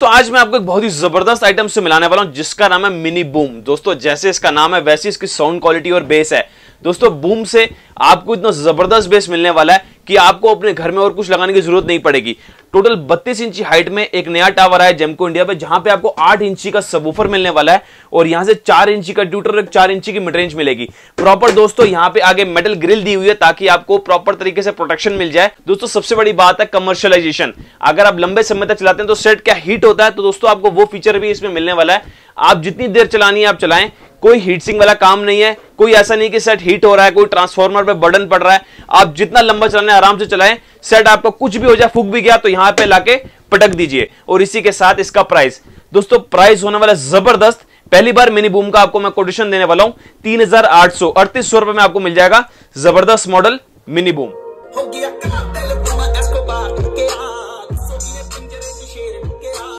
तो आज मैं आपको एक बहुत ही जबरदस्त आइटम से मिलाने वाला हूं जिसका नाम है मिनी बूम दोस्तों जैसे इसका नाम है वैसे इसकी साउंड क्वालिटी और बेस है दोस्तों बूम से आपको इतना जबरदस्त बेस मिलने वाला है कि आपको अपने घर में और कुछ लगाने की जरूरत नहीं पड़ेगी टोटल 32 इंची हाइट में एक नया टावर आया जेमको इंडिया पे जहां पे आपको 8 इंची का सबवूफर मिलने वाला है और यहां से 4 इंची का ड्यूटर और चार इंची की मिड रेंज मिलेगी प्रॉपर दोस्तों यहां पे आगे मेटल ग्रिल दी हुई है ताकि आपको प्रॉपर तरीके से प्रोटेक्शन मिल जाए दोस्तों सबसे बड़ी बात है कमर्शलाइजेशन अगर आप लंबे समय तक चलाते हैं तो सेट क्या हीट होता है तो दोस्तों आपको वो फीचर भी इसमें मिलने वाला है आप जितनी देर चलानी है आप चलाएं कोई हीट सिंग वाला काम नहीं है कोई ऐसा नहीं कि सेट हीट हो रहा है कोई ट्रांसफार्मर पे बर्डन पड़ रहा है आप जितना लंबा चलाने आराम से चलाएं सेट आपका कुछ भी हो जाए फूक भी गया तो यहां पे लाके पटक दीजिए और इसी के साथ इसका प्राइस दोस्तों प्राइस होने वाला जबरदस्त पहली बार मिनी बूम का आपको मैं कोटेशन देने वाला हूं तीन हजार आठ सौ अड़तीस सौ रुपए में आपको मिल जाएगा जबरदस्त मॉडल मिनी बूम हो गया